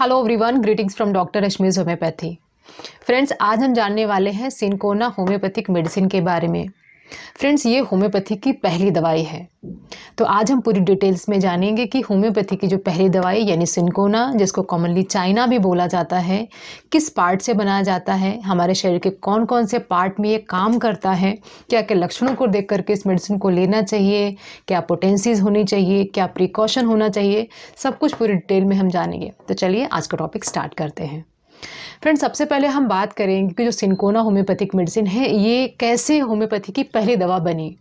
hello everyone greetings from doctor Rashmi's homeopathy friends आज हम जानने वाले हैं सिंकोना होम्योपैथिक मेडिसिन के बारे में फ्रेंड्स ये होम्योपैथी की पहली दवाई है तो आज हम पूरी डिटेल्स में जानेंगे कि होम्योपैथी की जो पहली दवाई यानी सिंकोना जिसको कॉमनली चाइना भी बोला जाता है किस पार्ट से बनाया जाता है हमारे शरीर के कौन कौन से पार्ट में ये काम करता है क्या क्या लक्षणों को देख करके इस मेडिसिन को लेना चाहिए क्या पोटेंसीज होनी चाहिए क्या प्रिकॉशन होना चाहिए सब कुछ पूरी डिटेल में हम जानेंगे तो चलिए आज का टॉपिक स्टार्ट करते हैं फ्रेंड सबसे पहले हम बात करेंगे कि जो सिंकोना होम्योपैथिक मेडिसिन है ये कैसे होम्योपैथी की पहली दवा बनी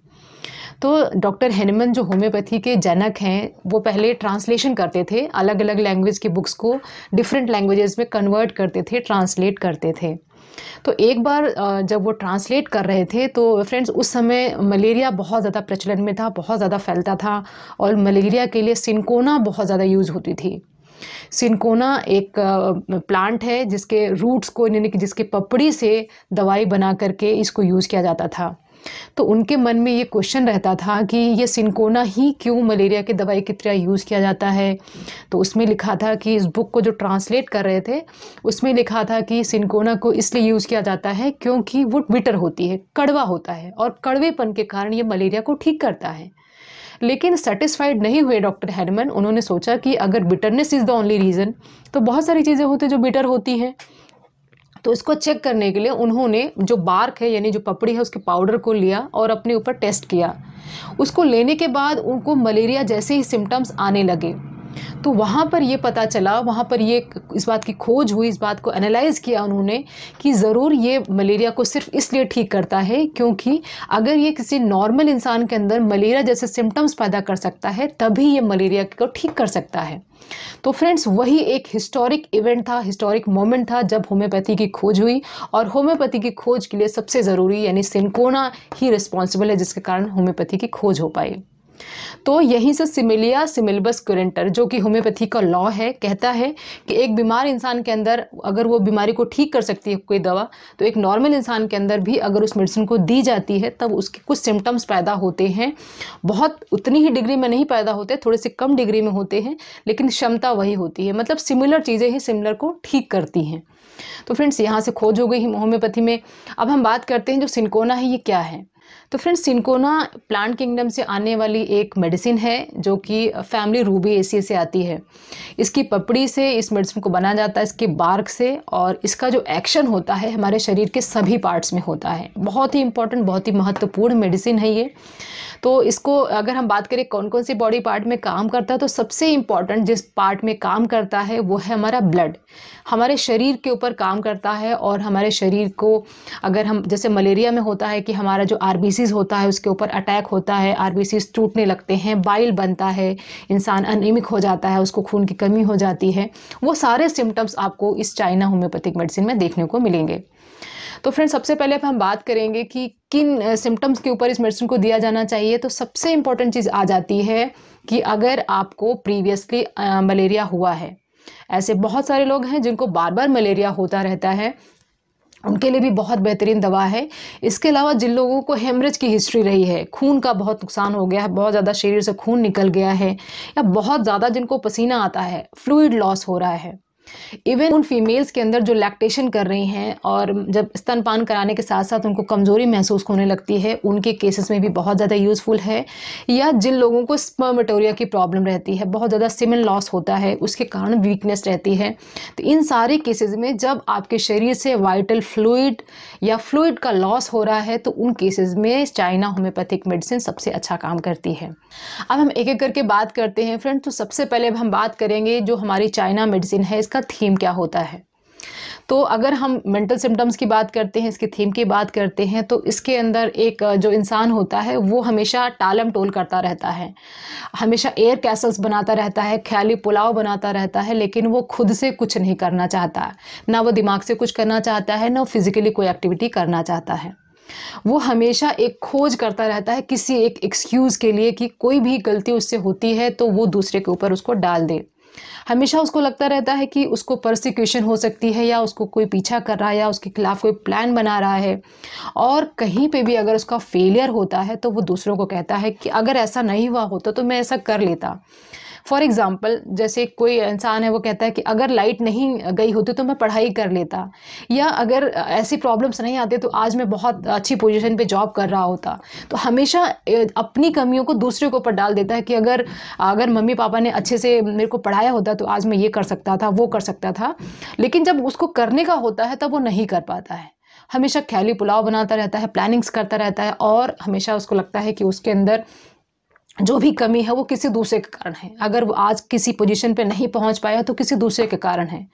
तो डॉक्टर हेनमन जो होम्योपैथी के जनक हैं वो पहले ट्रांसलेशन करते थे अलग अलग लैंग्वेज की बुक्स को डिफरेंट लैंग्वेजेस में कन्वर्ट करते थे ट्रांसलेट करते थे तो एक बार जब वो ट्रांसलेट कर रहे थे तो फ्रेंड्स उस समय मलेरिया बहुत ज़्यादा प्रचलन में था बहुत ज़्यादा फैलता था और मलेरिया के लिए सिंकोना बहुत ज़्यादा यूज़ होती थी सिंकोना एक प्लांट है जिसके रूट्स को यानी कि जिसके पपड़ी से दवाई बना करके इसको यूज़ किया जाता था तो उनके मन में ये क्वेश्चन रहता था कि ये सिंकोना ही क्यों मलेरिया की दवाई की तरह यूज़ किया जाता है तो उसमें लिखा था कि इस बुक को जो ट्रांसलेट कर रहे थे उसमें लिखा था कि सिंकोना को इसलिए यूज़ किया जाता है क्योंकि वो बिटर होती है कड़वा होता है और कड़वेपन के कारण ये मलेरिया को ठीक करता है लेकिन सेटिस्फाइड नहीं हुए डॉक्टर हैरमन उन्होंने सोचा कि अगर bitterness is the only reason तो बहुत सारी चीज़ें होती जो बिटर होती हैं तो इसको चेक करने के लिए उन्होंने जो बार्क है यानी जो पपड़ी है उसके पाउडर को लिया और अपने ऊपर टेस्ट किया उसको लेने के बाद उनको मलेरिया जैसे ही सिम्टम्स आने लगे तो वहाँ पर ये पता चला वहाँ पर ये इस बात की खोज हुई इस बात को एनालाइज़ किया उन्होंने कि ज़रूर ये मलेरिया को सिर्फ इसलिए ठीक करता है क्योंकि अगर ये किसी नॉर्मल इंसान के अंदर मलेरिया जैसे सिम्टम्स पैदा कर सकता है तभी ये मलेरिया को ठीक कर सकता है तो फ्रेंड्स वही एक हिस्टोरिक इवेंट था हिस्टोरिक मोमेंट था जब होम्योपैथी की खोज हुई और होम्योपैथी की खोज के लिए सबसे ज़रूरी यानी सिंकोना ही रिस्पॉन्सिबल है जिसके कारण होम्योपैथी की खोज हो पाई तो यहीं से सिमिलिया सिमिलबस क्यूरेंटर जो कि होम्योपैथी का लॉ है कहता है कि एक बीमार इंसान के अंदर अगर वो बीमारी को ठीक कर सकती है कोई दवा तो एक नॉर्मल इंसान के अंदर भी अगर उस मेडिसिन को दी जाती है तब उसके कुछ सिम्टम्स पैदा होते हैं बहुत उतनी ही डिग्री में नहीं पैदा होते थोड़े से कम डिग्री में होते हैं लेकिन क्षमता वही होती है मतलब सिमिलर चीज़ें ही सिमिलर को ठीक करती हैं तो फ्रेंड्स यहाँ से खोज हो गई होम्योपैथी में अब हम बात करते हैं जो सिंकोना है ये क्या है तो फ्रेंड्स सिंकोना प्लांट किंगडम से आने वाली एक मेडिसिन है जो कि फैमिली रूबी एसी से आती है इसकी पपड़ी से इस मेडिसिन को बनाया जाता है इसके बार्क से और इसका जो एक्शन होता है हमारे शरीर के सभी पार्ट्स में होता है बहुत ही इंपॉर्टेंट बहुत ही महत्वपूर्ण मेडिसिन है ये तो इसको अगर हम बात करें कौन कौन से बॉडी पार्ट में काम करता है तो सबसे इम्पॉर्टेंट जिस पार्ट में काम करता है वो है हमारा ब्लड हमारे शरीर के ऊपर काम करता है और हमारे शरीर को अगर हम जैसे मलेरिया में होता है कि हमारा जो आर आरबीसीज होता है उसके ऊपर अटैक होता है आरबीसीज टूटने लगते हैं बाइल बनता है इंसान अनिमिक हो जाता है उसको खून की कमी हो जाती है वो सारे सिम्टम्स आपको इस चाइना होम्योपैथिक मेडिसिन में देखने को मिलेंगे तो फ्रेंड सबसे पहले अब हम बात करेंगे कि किन सिम्टम्स के ऊपर इस मेडिसिन को दिया जाना चाहिए तो सबसे इम्पॉर्टेंट चीज़ आ जाती है कि अगर आपको प्रीवियसली मलेरिया हुआ है ऐसे बहुत सारे लोग हैं जिनको बार बार मलेरिया होता रहता है उनके लिए भी बहुत बेहतरीन दवा है इसके अलावा जिन लोगों को हेमरेज की हिस्ट्री रही है खून का बहुत नुकसान हो गया है बहुत ज़्यादा शरीर से खून निकल गया है या बहुत ज़्यादा जिनको पसीना आता है फ्लूइड लॉस हो रहा है इवन उन फीमेल्स के अंदर जो लैक्टेशन कर रही हैं और जब स्तनपान कराने के साथ साथ उनको कमज़ोरी महसूस होने लगती है उनके केसेस में भी बहुत ज़्यादा यूज़फुल है या जिन लोगों को स्पर्मेटोरिया की प्रॉब्लम रहती है बहुत ज़्यादा सिमन लॉस होता है उसके कारण वीकनेस रहती है तो इन सारे केसेस में जब आपके शरीर से वाइटल फ्लूड या फ्लूड का लॉस हो रहा है तो उन केसेस में चाइना होम्योपैथिक मेडिसिन सबसे अच्छा काम करती है अब हम एक एक करके बात करते हैं फ्रेंड तो सबसे पहले अब हम बात करेंगे जो हमारी चाइना मेडिसिन है इसका थीम क्या होता है तो अगर हम मेंटल सिम्टम्स की बात करते हैं इसके थीम की बात करते हैं तो इसके अंदर एक जो इंसान होता है वो हमेशा टालम टोल करता रहता है हमेशा एयर कैसल्स बनाता रहता है ख्याली पुलाव बनाता रहता है लेकिन वो खुद से कुछ नहीं करना चाहता ना वो दिमाग से कुछ करना चाहता है ना फिज़िकली कोई एक्टिविटी करना चाहता है वो हमेशा एक खोज करता रहता है किसी एक एक्सक्यूज़ के लिए कि कोई भी गलती उससे होती है तो वो दूसरे के ऊपर उसको डाल दे हमेशा उसको लगता रहता है कि उसको प्रोसिक्यूशन हो सकती है या उसको कोई पीछा कर रहा है या उसके खिलाफ कोई प्लान बना रहा है और कहीं पे भी अगर उसका फेलियर होता है तो वो दूसरों को कहता है कि अगर ऐसा नहीं हुआ होता तो मैं ऐसा कर लेता फॉर एग्ज़ाम्पल जैसे कोई इंसान है वो कहता है कि अगर लाइट नहीं गई होती तो मैं पढ़ाई कर लेता या अगर ऐसी प्रॉब्लम्स नहीं आती तो आज मैं बहुत अच्छी पोजिशन पर जॉब कर रहा होता तो हमेशा अपनी कमियों को दूसरे के ऊपर डाल देता है कि अगर अगर मम्मी पापा ने अच्छे से मेरे को पढ़ाया होता तो आज मैं ये कर सकता था वो कर सकता था लेकिन जब उसको करने का होता है तब वो नहीं कर पाता है हमेशा ख्याली पुलाव बनाता रहता है प्लानिंग्स करता रहता है और हमेशा उसको लगता है कि उसके अंदर जो भी कमी है वो किसी दूसरे के कारण है अगर वो आज किसी पोजीशन पे नहीं पहुंच पाया तो किसी दूसरे के कारण है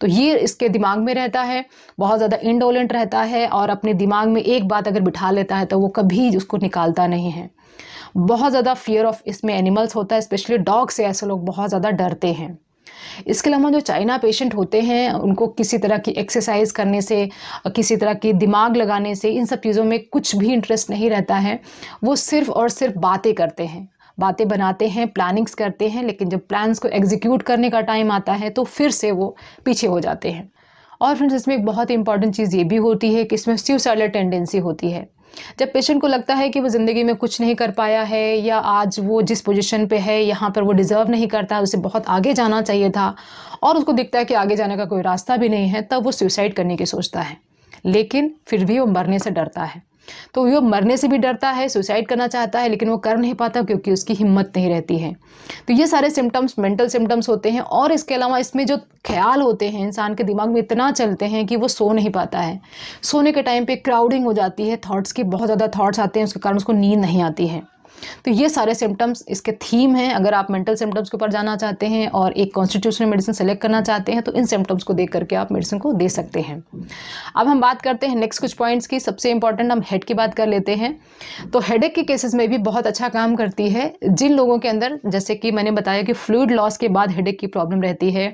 तो ये इसके दिमाग में रहता है बहुत ज़्यादा इंडोलेंट रहता है और अपने दिमाग में एक बात अगर बिठा लेता है तो वो कभी उसको निकालता नहीं है बहुत ज़्यादा फियर ऑफ इसमें एनिमल्स होता है स्पेशली डॉग से ऐसे लोग बहुत ज़्यादा डरते हैं इसके अलावा जो चाइना पेशेंट होते हैं उनको किसी तरह की एक्सरसाइज करने से किसी तरह की दिमाग लगाने से इन सब चीज़ों में कुछ भी इंटरेस्ट नहीं रहता है वो सिर्फ और सिर्फ बातें करते हैं बातें बनाते हैं प्लानिंग्स करते हैं लेकिन जब प्लान्स को एग्जीक्यूट करने का टाइम आता है तो फिर से वो पीछे हो जाते हैं और फ्रेंड्स इसमें एक बहुत इंपॉर्टेंट चीज़ ये भी होती है कि इसमें सुसाइडल टेंडेंसी होती है जब पेशेंट को लगता है कि वो ज़िंदगी में कुछ नहीं कर पाया है या आज वो जिस पोजीशन पे है यहाँ पर वो डिज़र्व नहीं करता उसे बहुत आगे जाना चाहिए था और उसको दिखता है कि आगे जाने का कोई रास्ता भी नहीं है तब वो सुसाइड करने की सोचता है लेकिन फिर भी वो मरने से डरता है तो वो मरने से भी डरता है सुसाइड करना चाहता है लेकिन वो कर नहीं पाता क्योंकि उसकी हिम्मत नहीं रहती है तो ये सारे सिम्टम्स मेंटल सिम्टम्स होते हैं और इसके अलावा इसमें जो ख्याल होते हैं इंसान के दिमाग में इतना चलते हैं कि वो सो नहीं पाता है सोने के टाइम पर क्राउडिंग हो जाती है थाट्स की बहुत ज़्यादा थाट्स आते हैं उसके कारण उसको नींद नहीं आती है तो ये सारे सिम्टम्स इसके थीम हैं अगर आप मेंटल सिम्टम्स के ऊपर जाना चाहते हैं और एक कॉन्स्टिट्यूशनल मेडिसिन सेलेक्ट करना चाहते हैं तो इन सिम्टम्स को देख करके आप मेडिसिन को दे सकते हैं अब हम बात करते हैं नेक्स्ट कुछ पॉइंट्स की सबसे इंपॉर्टेंट हम हेड की बात कर लेते हैं तो हेड के केसेस में भी बहुत अच्छा काम करती है जिन लोगों के अंदर जैसे कि मैंने बताया कि फ्लूड लॉस के बाद हेड की प्रॉब्लम रहती है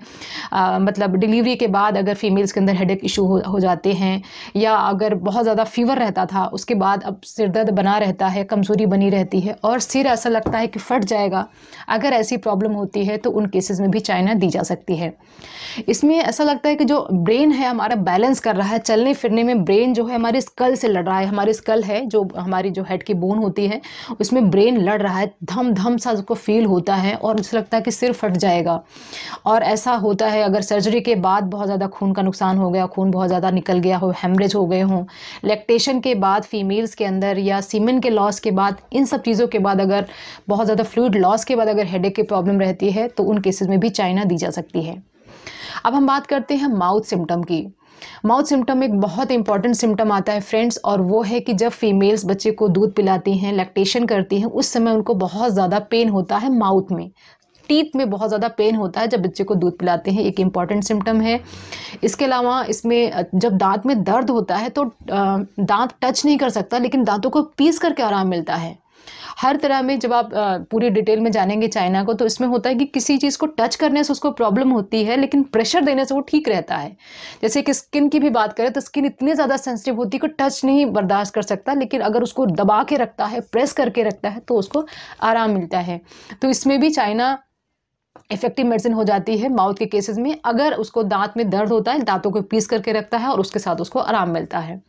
आ, मतलब डिलीवरी के बाद अगर फीमेल्स के अंदर हेड इशू हो, हो जाते हैं या अगर बहुत ज़्यादा फीवर रहता था उसके बाद अब सिरदर्द बना रहता है कमज़ोरी बनी रहती है है और सिर ऐसा लगता है कि फट जाएगा अगर ऐसी प्रॉब्लम होती है तो उन केसेस में भी चाइना दी जा सकती है इसमें ऐसा लगता है कि जो ब्रेन है हमारा बैलेंस कर रहा है चलने फिरने में ब्रेन जो है हमारे स्कल से लड़ रहा है हमारे स्कल है जो हमारी जो हेड की बोन होती है उसमें ब्रेन लड़ रहा है धम धम सा उसको फील होता है और ऐसा लगता है कि सिर फट जाएगा और ऐसा होता है अगर सर्जरी के बाद बहुत ज़्यादा खून का नुकसान हो गया खून बहुत ज़्यादा निकल गया हो हेमरेज हो गए हों लेक्टेशन के बाद फीमेल्स के अंदर या सीमेन के लॉस के बाद इन सब चीज़ों चीज़ों के बाद अगर बहुत ज़्यादा फ्लूड लॉस के बाद अगर हेड की प्रॉब्लम रहती है तो उन केसेस में भी चाइना दी जा सकती है अब हम बात करते हैं माउथ सिम्टम की माउथ सिम्टम एक बहुत इंपॉर्टेंट सिम्टम आता है फ्रेंड्स और वो है कि जब फीमेल्स बच्चे को दूध पिलाती हैं लैक्टेशन करती हैं उस समय उनको बहुत ज़्यादा पेन होता है माउथ में टीथ में बहुत ज़्यादा पेन होता है जब बच्चे को दूध पिलाते हैं एक इम्पॉर्टेंट सिम्टम है इसके अलावा इसमें जब दांत में दर्द होता है तो दांत टच नहीं कर सकता लेकिन दांतों को पीस करके आराम मिलता है हर तरह में जब आप पूरी डिटेल में जानेंगे चाइना को तो इसमें होता है कि किसी चीज़ को टच करने से उसको प्रॉब्लम होती है लेकिन प्रेशर देने से वो ठीक रहता है जैसे कि स्किन की भी बात करें तो स्किन इतनी ज़्यादा सेंसिटिव होती है कि टच नहीं बर्दाश्त कर सकता लेकिन अगर उसको दबा के रखता है प्रेस करके रखता है तो उसको आराम मिलता है तो इसमें भी चाइना इफेक्टिव मेडिसिन हो जाती है माउथ के केसेस में अगर उसको दांत में दर्द होता है दांतों को पीस करके रखता है और उसके साथ उसको आराम मिलता है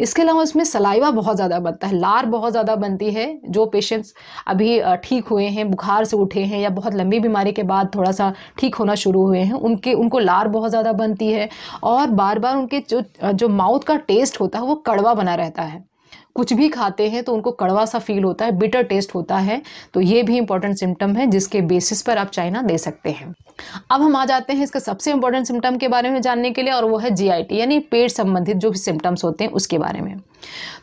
इसके अलावा उसमें सलाइवा बहुत ज़्यादा बनता है लार बहुत ज़्यादा बनती है जो पेशेंट्स अभी ठीक हुए हैं बुखार से उठे हैं या बहुत लंबी बीमारी के बाद थोड़ा सा ठीक होना शुरू हुए हैं उनके उनको लार बहुत ज़्यादा बनती है और बार बार उनके जो जो माउथ का टेस्ट होता है वो कड़वा बना रहता है कुछ भी खाते हैं तो उनको कड़वा सा फील होता है बिटर टेस्ट होता है तो ये भी इंपॉर्टेंट सिम्टम है जिसके बेसिस पर आप चाइना दे सकते हैं अब हम आ जाते हैं इसके सबसे इंपॉर्टेंट सिम्टम के बारे में जानने के लिए और वो है जीआईटी यानी पेट संबंधित जो भी सिम्टम्स होते हैं उसके बारे में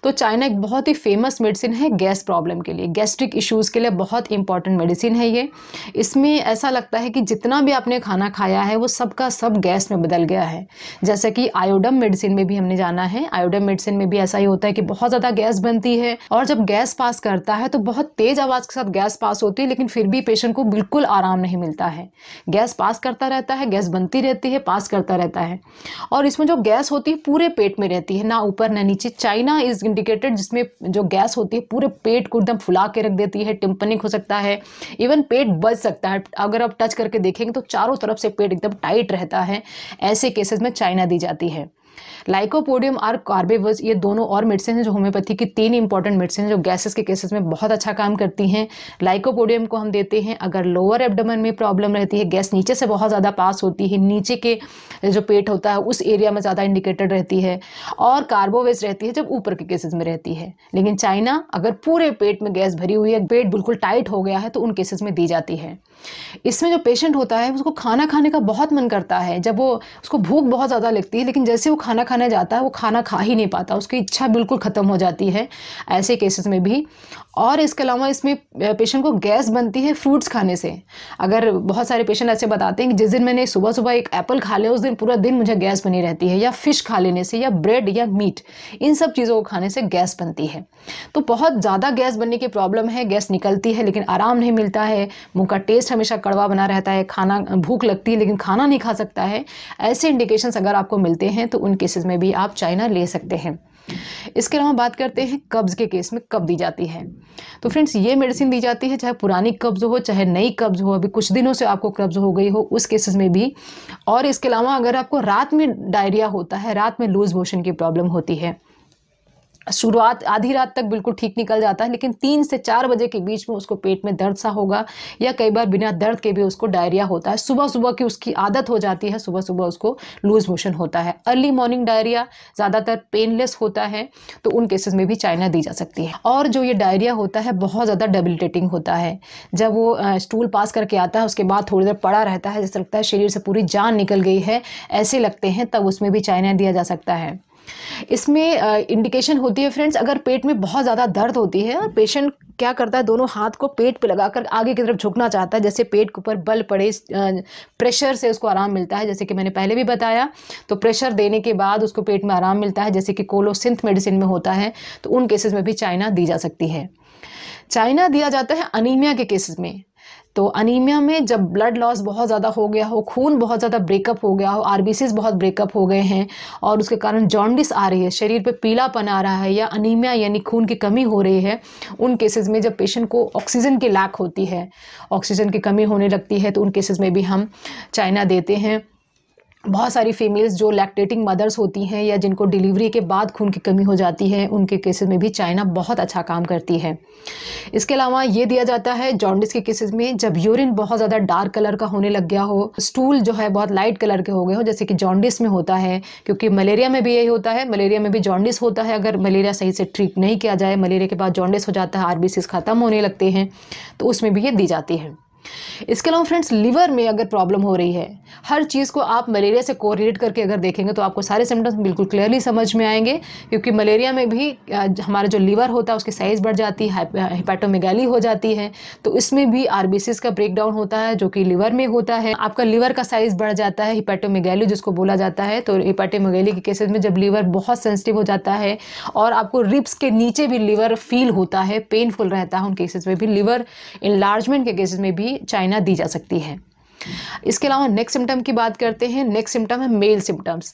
तो चाइना एक बहुत ही फेमस मेडिसिन है गैस प्रॉब्लम के लिए गैस्ट्रिक इश्यूज़ के लिए बहुत इंपॉर्टेंट मेडिसिन है ये इसमें ऐसा लगता है कि जितना भी आपने खाना खाया है वो सबका सब गैस में बदल गया है जैसे कि आयोडम मेडिसिन में भी हमने जाना है आयोडम मेडिसिन में भी ऐसा ही होता है कि बहुत ज़्यादा गैस बनती है और जब गैस पास करता है तो बहुत तेज़ आवाज़ के साथ गैस पास होती है लेकिन फिर भी पेशेंट को बिल्कुल आराम नहीं मिलता है गैस पास करता रहता है गैस बनती रहती है पास करता रहता है और इसमें जो गैस होती है पूरे पेट में रहती है ना ऊपर ना नीचे चाइना एस्पिरिना इज इंडिकेटेड जिसमें जो गैस होती है पूरे पेट को एकदम फुला के रख देती है टिम्पनिक हो सकता है इवन पेट बच सकता है अगर आप टच करके देखेंगे तो चारों तरफ से पेट एकदम टाइट रहता है ऐसे केसेस में चाइना दी जाती है लाइकोपोडियम और कार्बेवस ये दोनों और मेडिसिन हैं जो होम्योपैथी की तीन इंपॉर्टेंट मेडिसिन जो गैसेस के केसेस में बहुत अच्छा काम करती हैं लाइकोपोडियम को हम देते हैं अगर लोअर एबडमन में प्रॉब्लम रहती है गैस नीचे से बहुत ज़्यादा पास होती है नीचे के जो पेट होता है उस एरिया में ज़्यादा इंडिकेटेड रहती है और कार्बोवेज रहती है जब ऊपर के केसेज में रहती है लेकिन चाइना अगर पूरे पेट में गैस भरी हुई है पेट बिल्कुल टाइट हो गया है तो उन केसेस में दी जाती है इसमें जो पेशेंट होता है उसको खाना खाने का बहुत मन करता है जब वो उसको भूख बहुत ज़्यादा लगती है लेकिन जैसे वो खाना खाने जाता है वो खाना खा ही नहीं पाता उसकी इच्छा बिल्कुल ख़त्म हो जाती है ऐसे केसेस में भी और इसके अलावा इसमें पेशेंट को गैस बनती है फ्रूट्स खाने से अगर बहुत सारे पेशेंट ऐसे बताते हैं कि जिस दिन मैंने सुबह सुबह एक एप्पल खा लिया उस दिन पूरा दिन मुझे गैस बनी रहती है या फिश खा लेने से या ब्रेड या मीट इन सब चीज़ों को खाने से गैस बनती है तो बहुत ज़्यादा गैस बनने की प्रॉब्लम है गैस निकलती है लेकिन आराम नहीं मिलता है मुँह का टेस्ट हमेशा कड़वा बना रहता है खाना भूख लगती है लेकिन खाना नहीं खा सकता है ऐसे इंडिकेशंस अगर आपको मिलते हैं तो उन उन केसेस में भी आप चाइना ले सकते हैं इसके अलावा बात करते हैं कब्ज़ के केस में कब दी जाती है तो फ्रेंड्स ये मेडिसिन दी जाती है चाहे पुरानी कब्ज़ हो चाहे नई कब्ज़ हो अभी कुछ दिनों से आपको कब्ज़ हो गई हो उस केसेस में भी और इसके अलावा अगर आपको रात में डायरिया होता है रात में लूज़ मोशन की प्रॉब्लम होती है शुरुआत आधी रात तक बिल्कुल ठीक निकल जाता है लेकिन तीन से चार बजे के बीच में उसको पेट में दर्द सा होगा या कई बार बिना दर्द के भी उसको डायरिया होता है सुबह सुबह की उसकी आदत हो जाती है सुबह सुबह उसको लूज मोशन होता है अर्ली मॉर्निंग डायरिया ज़्यादातर पेनलेस होता है तो उन केसेस में भी चाइना दी जा सकती है और जो ये डायरिया होता है बहुत ज़्यादा डेबिलिटेटिंग होता है जब वो स्टूल पास करके आता है उसके बाद थोड़ी देर पड़ा रहता है जैसे लगता है शरीर से पूरी जान निकल गई है ऐसे लगते हैं तब उसमें भी चाइना दिया जा सकता है इसमें इंडिकेशन होती है फ्रेंड्स अगर पेट में बहुत ज़्यादा दर्द होती है और पेशेंट क्या करता है दोनों हाथ को पेट पे लगाकर आगे की तरफ झुकना चाहता है जैसे पेट के ऊपर बल पड़े प्रेशर से उसको आराम मिलता है जैसे कि मैंने पहले भी बताया तो प्रेशर देने के बाद उसको पेट में आराम मिलता है जैसे कि कोलोसिंथ मेडिसिन में होता है तो उन केसेस में भी चाइना दी जा सकती है चाइना दिया जाता है अनिमिया के केसेस में तो अनीमिया में जब ब्लड लॉस बहुत ज़्यादा हो गया हो खून बहुत ज़्यादा ब्रेकअप हो गया हो आर बहुत ब्रेकअप हो गए हैं और उसके कारण जॉन्डिस आ रही है शरीर पे पीलापन आ रहा है या अनीमिया यानी खून की कमी हो रही है उन केसेस में जब पेशेंट को ऑक्सीजन की लैक होती है ऑक्सीजन की कमी होने लगती है तो उन केसेस में भी हम चाइना देते हैं बहुत सारी फीमेल्स जो लैक्टेटिंग मदर्स होती हैं या जिनको डिलीवरी के बाद खून की कमी हो जाती है उनके केसेस में भी चाइना बहुत अच्छा काम करती है इसके अलावा ये दिया जाता है जॉन्डिस के केसेस में जब यूरिन बहुत ज़्यादा डार्क कलर का होने लग गया हो स्टूल जो है बहुत लाइट कलर के हो गए हो जैसे कि जॉन्डिस में होता है क्योंकि मलेरिया में भी यही होता है मलेरिया में भी जॉन्डिस होता है अगर मलेरिया सही से ट्रीट नहीं किया जाए मलेरिया के बाद जॉन्डिस हो जाता है आर ख़त्म होने लगते हैं तो उसमें भी ये दी जाती है इसके अलावा फ्रेंड्स लीवर में अगर प्रॉब्लम हो रही है हर चीज़ को आप मलेरिया से कोरिलेट करके अगर देखेंगे तो आपको सारे सिम्टम्स बिल्कुल क्लियरली समझ में आएंगे क्योंकि मलेरिया में भी हमारा जो लीवर होता है उसकी साइज़ बढ़ जाती है हिपैटोमेगैली हो जाती है तो इसमें भी आर का डाउन होता है जो कि लीवर में होता है आपका लीवर का साइज़ बढ़ जाता है हिपैटोमेगैली जिसको बोला जाता है तो हिपैटोमेगैली के में जब लीवर बहुत सेंसिटिव हो जाता है और आपको रिप्स के नीचे भी लीवर फील होता है पेनफुल रहता है उन केसेज में भी लीवर इन्लार्जमेंट के केसेज में भी भी चाइना दी जा सकती है इसके अलावा नेक्स्ट सिम्टम की बात करते हैं नेक्स्ट सिम्टम है मेल सिम्टम्स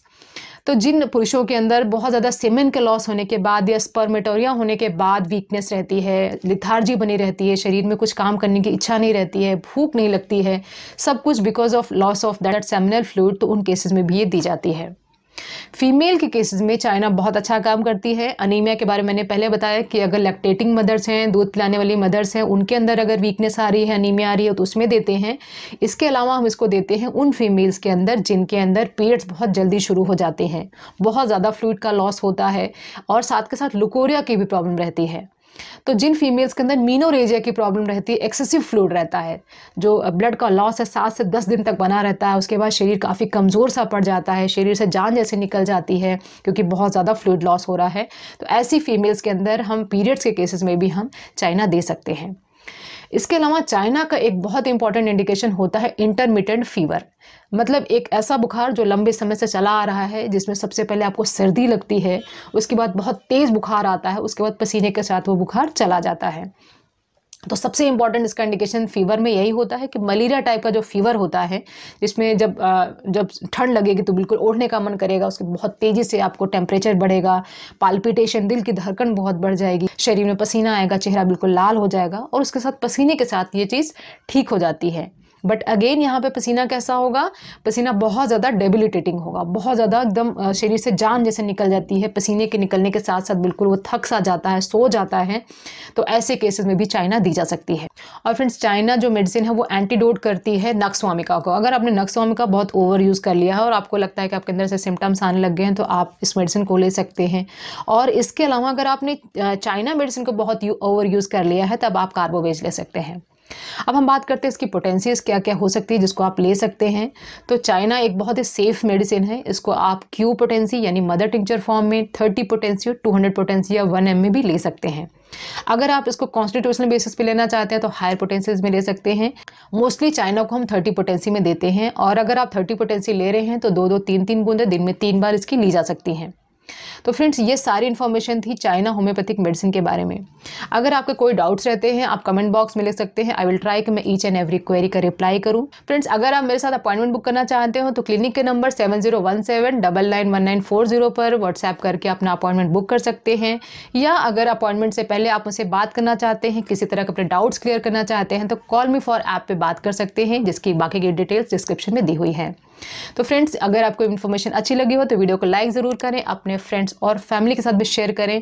तो जिन पुरुषों के अंदर बहुत ज़्यादा सेमिन के लॉस होने के बाद या स्पर्मेटोरिया होने के बाद वीकनेस रहती है लिथार्जी बनी रहती है शरीर में कुछ काम करने की इच्छा नहीं रहती है भूख नहीं लगती है सब कुछ because of loss of that seminal fluid तो उन केसेस में भी ये दी जाती है फीमेल के केसेस में चाइना बहुत अच्छा काम करती है अनीमिया के बारे में मैंने पहले बताया कि अगर लैक्टेटिंग मदर्स हैं दूध पिलाने वाली मदर्स हैं उनके अंदर अगर वीकनेस आ रही है अनीमिया आ रही है तो उसमें देते हैं इसके अलावा हम इसको देते हैं उन फीमेल्स के अंदर जिनके अंदर पीरियड्स बहुत जल्दी शुरू हो जाते हैं बहुत ज़्यादा फ्लूड का लॉस होता है और साथ के साथ लुकोरिया की भी प्रॉब्लम रहती है तो जिन फीमेल्स के अंदर मीनोरेजिया की प्रॉब्लम रहती है एक्सेसिव फ्लूड रहता है जो ब्लड का लॉस है सात से दस दिन तक बना रहता है उसके बाद शरीर काफ़ी कमज़ोर सा पड़ जाता है शरीर से जान जैसे निकल जाती है क्योंकि बहुत ज़्यादा फ्लूड लॉस हो रहा है तो ऐसी फीमेल्स के अंदर हम पीरियड्स के केसेस में भी हम चाइना दे सकते हैं इसके अलावा चाइना का एक बहुत इंपॉर्टेंट इंडिकेशन होता है इंटरमीडियंट फीवर मतलब एक ऐसा बुखार जो लंबे समय से चला आ रहा है जिसमें सबसे पहले आपको सर्दी लगती है उसके बाद बहुत तेज़ बुखार आता है उसके बाद पसीने के साथ वो बुखार चला जाता है तो सबसे इम्पॉर्टेंट इसका इंडिकेशन फीवर में यही होता है कि मलेरिया टाइप का जो फीवर होता है जिसमें जब जब ठंड लगेगी तो बिल्कुल ओढ़ने का मन करेगा उसके बहुत तेज़ी से आपको टेम्परेचर बढ़ेगा पाल्पिटेशन दिल की धड़कन बहुत बढ़ जाएगी शरीर में पसीना आएगा चेहरा बिल्कुल लाल हो जाएगा और उसके साथ पसीने के साथ ये चीज़ ठीक हो जाती है बट अगेन यहाँ पे पसीना कैसा होगा पसीना बहुत ज़्यादा डेबिलिटेटिंग होगा बहुत ज़्यादा एकदम शरीर से जान जैसे निकल जाती है पसीने के निकलने के साथ साथ बिल्कुल वो थक सा जाता है सो जाता है तो ऐसे केसेस में भी चाइना दी जा सकती है और फ्रेंड्स चाइना जो मेडिसिन है वो एंटीडोट करती है नक्सवामिका को अगर आपने नक्सवामिका बहुत ओवर यूज़ कर लिया है और आपको लगता है कि आपके अंदर से सिम्टम्स आने लग गए हैं तो आप इस मेडिसिन को ले सकते हैं और इसके अलावा अगर आपने चाइना मेडिसिन को बहुत ओवर यूज़ कर लिया है तब आप कार्बोवेज ले सकते हैं अब हम बात करते हैं इसकी पोटेंसीज क्या क्या हो सकती है जिसको आप ले सकते हैं तो चाइना एक बहुत ही सेफ मेडिसिन है इसको आप क्यू पोटेंसी यानी मदर टिंचर फॉर्म में थर्टी पोटेंसी और टू हंड्रेड पोटेंसी या वन एम में भी ले सकते हैं अगर आप इसको कॉन्स्टिट्यूशनल बेसिस पे लेना चाहते हैं तो हायर पोटेंसीज में ले सकते हैं मोस्टली चाइना को हम थर्टी पोटेंसी में देते हैं और अगर आप थर्टी पोटेंसी ले रहे हैं तो दो दो तीन तीन बूंदे दिन में तीन बार इसकी ली जा सकती हैं तो फ्रेंड्स ये सारी इन्फॉर्मेशन थी चाइना होम्योपैथिक मेडिसिन के बारे में अगर आपके कोई डाउट्स रहते हैं आप कमेंट बॉक्स में ले सकते हैं आई विल ट्राई कि मैं ईच एंड एवरी क्वेरी का रिप्लाई करूँ फ्रेंड्स अगर आप मेरे साथ अपॉइंटमेंट बुक करना चाहते हो तो क्लिनिक के number seven zero one seven double nine one nine four zero पर व्हाट्सएप करके अपना अपॉइंटमेंट बुक कर सकते हैं या अगर अपॉइंटमेंट से पहले आप मुझसे बात करना चाहते हैं किसी तरह के अपने डाउट्स क्लियर करना चाहते हैं तो कॉल मी फॉर ऐप पर बात कर सकते हैं जिसकी बाकी की डिटेल्स डिस्क्रिप्शन में दी हुई है तो फ्रेंड्स अगर आपको इन्फॉर्मेशन अच्छी लगी हो तो वीडियो को लाइक ज़रूर करें अपने फ्रेंड्स और फैमिली के साथ भी शेयर करें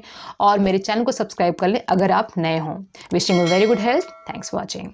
और मेरे चैनल को सब्सक्राइब कर लें अगर आप नए हों wishing very good health thanks for watching